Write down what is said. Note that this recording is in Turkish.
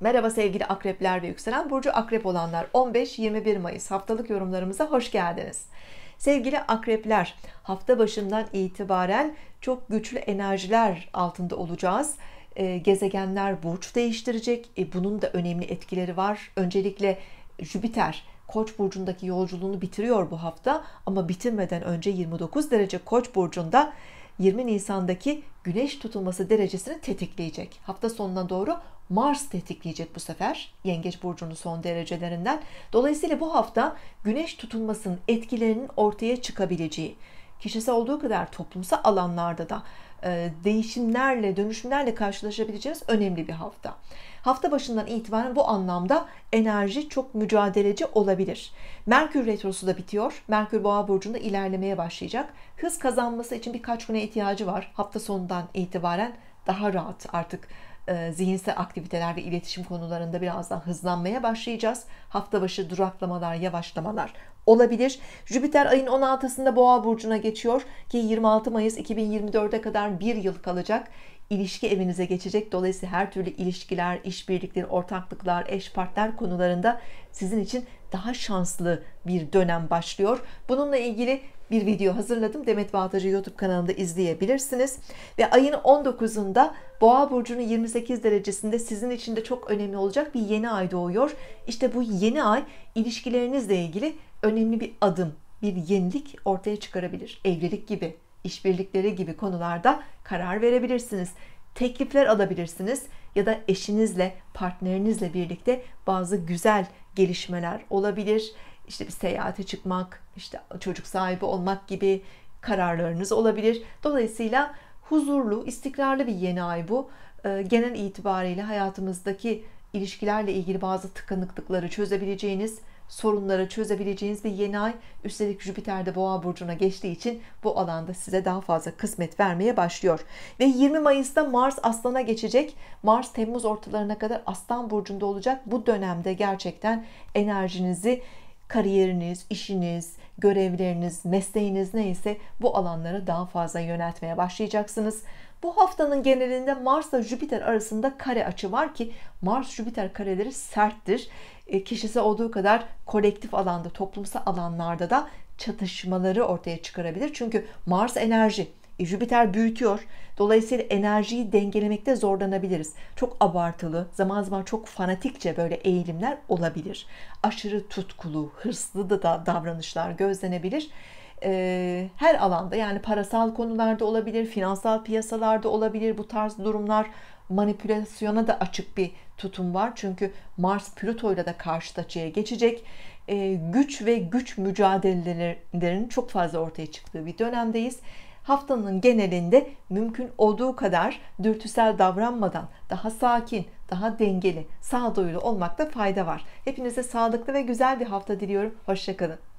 Merhaba sevgili akrepler ve yükselen burcu akrep olanlar 15-21 Mayıs haftalık yorumlarımıza hoş geldiniz. Sevgili akrepler hafta başından itibaren çok güçlü enerjiler altında olacağız. E, gezegenler burç değiştirecek. E, bunun da önemli etkileri var. Öncelikle Jüpiter Koç burcundaki yolculuğunu bitiriyor bu hafta ama bitirmeden önce 29 derece Koç burcunda 20 Nisan'daki güneş tutulması derecesini tetikleyecek. Hafta sonuna doğru Mars tetikleyecek bu sefer Yengeç burcunun son derecelerinden. Dolayısıyla bu hafta güneş tutulmasının etkilerinin ortaya çıkabileceği, kişisel olduğu kadar toplumsal alanlarda da e, değişimlerle, dönüşümlerle karşılaşabileceğiniz önemli bir hafta. Hafta başından itibaren bu anlamda enerji çok mücadeleci olabilir. Merkür retrosu da bitiyor. Merkür Boğa burcunda ilerlemeye başlayacak. Hız kazanması için birkaç güne ihtiyacı var. Hafta sonundan itibaren daha rahat artık e, zihinsel aktiviteler ve iletişim konularında biraz daha hızlanmaya başlayacağız. Hafta başı duraklamalar, yavaşlamalar olabilir. Jüpiter ayın 16'sında Boğa burcuna geçiyor ki 26 Mayıs 2024'e kadar bir yıl kalacak. İlişki evinize geçecek. Dolayısıyla her türlü ilişkiler, işbirlikleri, ortaklıklar, eş partner konularında sizin için daha şanslı bir dönem başlıyor. Bununla ilgili bir video hazırladım. Demet Bağtacı YouTube kanalında izleyebilirsiniz. Ve ayın 19'unda Boğa burcunun 28 derecesinde sizin için de çok önemli olacak bir yeni ay doğuyor. İşte bu yeni ay ilişkilerinizle ilgili önemli önemli bir adım, bir yenilik ortaya çıkarabilir. Evlilik gibi, işbirlikleri gibi konularda karar verebilirsiniz. Teklifler alabilirsiniz ya da eşinizle, partnerinizle birlikte bazı güzel gelişmeler olabilir. İşte bir seyahate çıkmak, işte çocuk sahibi olmak gibi kararlarınız olabilir. Dolayısıyla huzurlu, istikrarlı bir yeni ay bu. Ee, genel itibariyle hayatımızdaki ilişkilerle ilgili bazı tıkanıklıkları çözebileceğiniz, sorunları çözebileceğiniz bir yeni ay. Üstelik Jüpiter de Boğa burcuna geçtiği için bu alanda size daha fazla kısmet vermeye başlıyor. Ve 20 Mayıs'ta Mars Aslan'a geçecek. Mars Temmuz ortalarına kadar Aslan burcunda olacak. Bu dönemde gerçekten enerjinizi kariyeriniz, işiniz, görevleriniz, mesleğiniz neyse bu alanları daha fazla yöneltmeye başlayacaksınız. Bu haftanın genelinde Mars'la Jüpiter arasında kare açı var ki Mars-Jüpiter kareleri serttir. E, kişisel olduğu kadar kolektif alanda, toplumsal alanlarda da çatışmaları ortaya çıkarabilir. Çünkü Mars enerji, Jüpiter büyütüyor. Dolayısıyla enerjiyi dengelemekte zorlanabiliriz. Çok abartılı, zaman zaman çok fanatikçe böyle eğilimler olabilir. Aşırı tutkulu, hırslı da davranışlar gözlenebilir e, her alanda yani parasal konularda olabilir, finansal piyasalarda olabilir bu tarz durumlar manipülasyona da açık bir tutum var. Çünkü Mars Plüto ile de karşıt açıya geçecek. E, güç ve güç mücadelelerinin çok fazla ortaya çıktığı bir dönemdeyiz. Haftanın genelinde mümkün olduğu kadar dürtüsel davranmadan daha sakin, daha dengeli, sağduyulu olmakta fayda var. Hepinize sağlıklı ve güzel bir hafta diliyorum. Hoşçakalın.